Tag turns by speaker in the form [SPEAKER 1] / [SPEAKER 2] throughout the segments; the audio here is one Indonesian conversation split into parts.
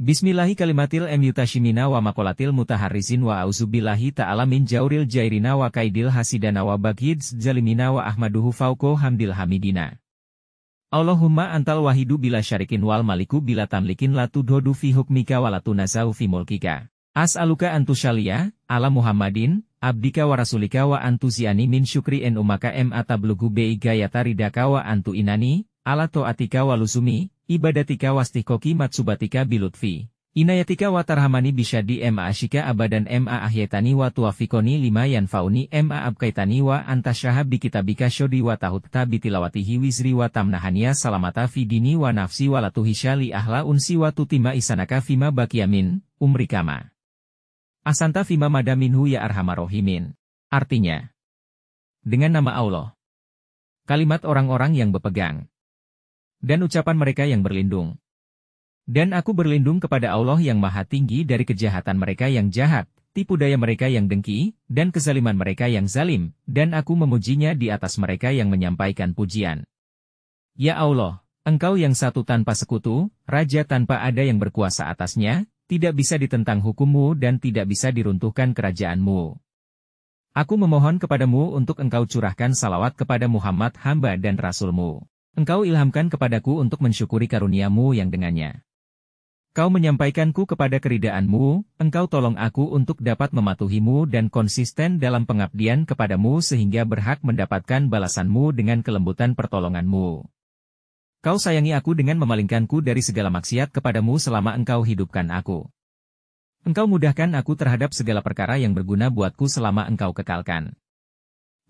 [SPEAKER 1] Bismillahi kalimatil emyutashimina wa makolatil mutaharizin wa auzubillahi ta'ala min jauril jairina wa kaidil hasidana wa baghids jalimina wa ahmaduhu fauko hamdil hamidina. Allahumma antal wahidu bila syarikin wal maliku bila tamlikin latu dhodu fi hukmika wa latu nasahu fi mulkika. As'aluka antusyalia, ala Muhammadin, abdika wa rasulika wa antuziani min syukri en umaka em atablugu bi gayata ridaka wa antu inani ala toatika wa lusumi ibadatika wastihkoki matsubatika bilutfi. Inayatika watarhamani bisa di ma ashika abadan ma ahyetani wa tuafikoni lima yanfauni ma abkaitani wa antasyahab kitabika syodi wa tahutta bitilawatihi wizri wa tamnahania salamata fi dini wa nafsi wa li ahla unsi wa tutima isanaka fima bakiyamin, umrikama. Asanta fima madaminhu ya arhamarohimin. Artinya, dengan nama Allah. Kalimat orang-orang yang berpegang dan ucapan mereka yang berlindung. Dan aku berlindung kepada Allah yang maha tinggi dari kejahatan mereka yang jahat, tipu daya mereka yang dengki, dan kezaliman mereka yang zalim, dan aku memujinya di atas mereka yang menyampaikan pujian. Ya Allah, Engkau yang satu tanpa sekutu, Raja tanpa ada yang berkuasa atasnya, tidak bisa ditentang hukummu dan tidak bisa diruntuhkan kerajaanmu. Aku memohon kepadamu untuk engkau curahkan salawat kepada Muhammad hamba dan Rasulmu. Engkau ilhamkan kepadaku untuk mensyukuri karuniamu yang dengannya. Kau menyampaikanku kepada keridaanmu, engkau tolong aku untuk dapat mematuhimu dan konsisten dalam pengabdian kepadamu sehingga berhak mendapatkan balasanmu dengan kelembutan pertolonganmu. Kau sayangi aku dengan memalingkanku dari segala maksiat kepadamu selama engkau hidupkan aku. Engkau mudahkan aku terhadap segala perkara yang berguna buatku selama engkau kekalkan.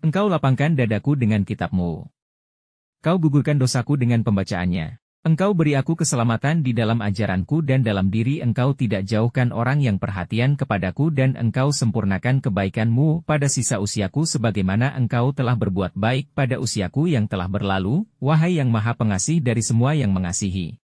[SPEAKER 1] Engkau lapangkan dadaku dengan kitabmu. Kau gugurkan dosaku dengan pembacaannya. Engkau beri aku keselamatan di dalam ajaranku dan dalam diri engkau tidak jauhkan orang yang perhatian kepadaku dan engkau sempurnakan kebaikanmu pada sisa usiaku sebagaimana engkau telah berbuat baik pada usiaku yang telah berlalu, wahai yang maha pengasih dari semua yang mengasihi.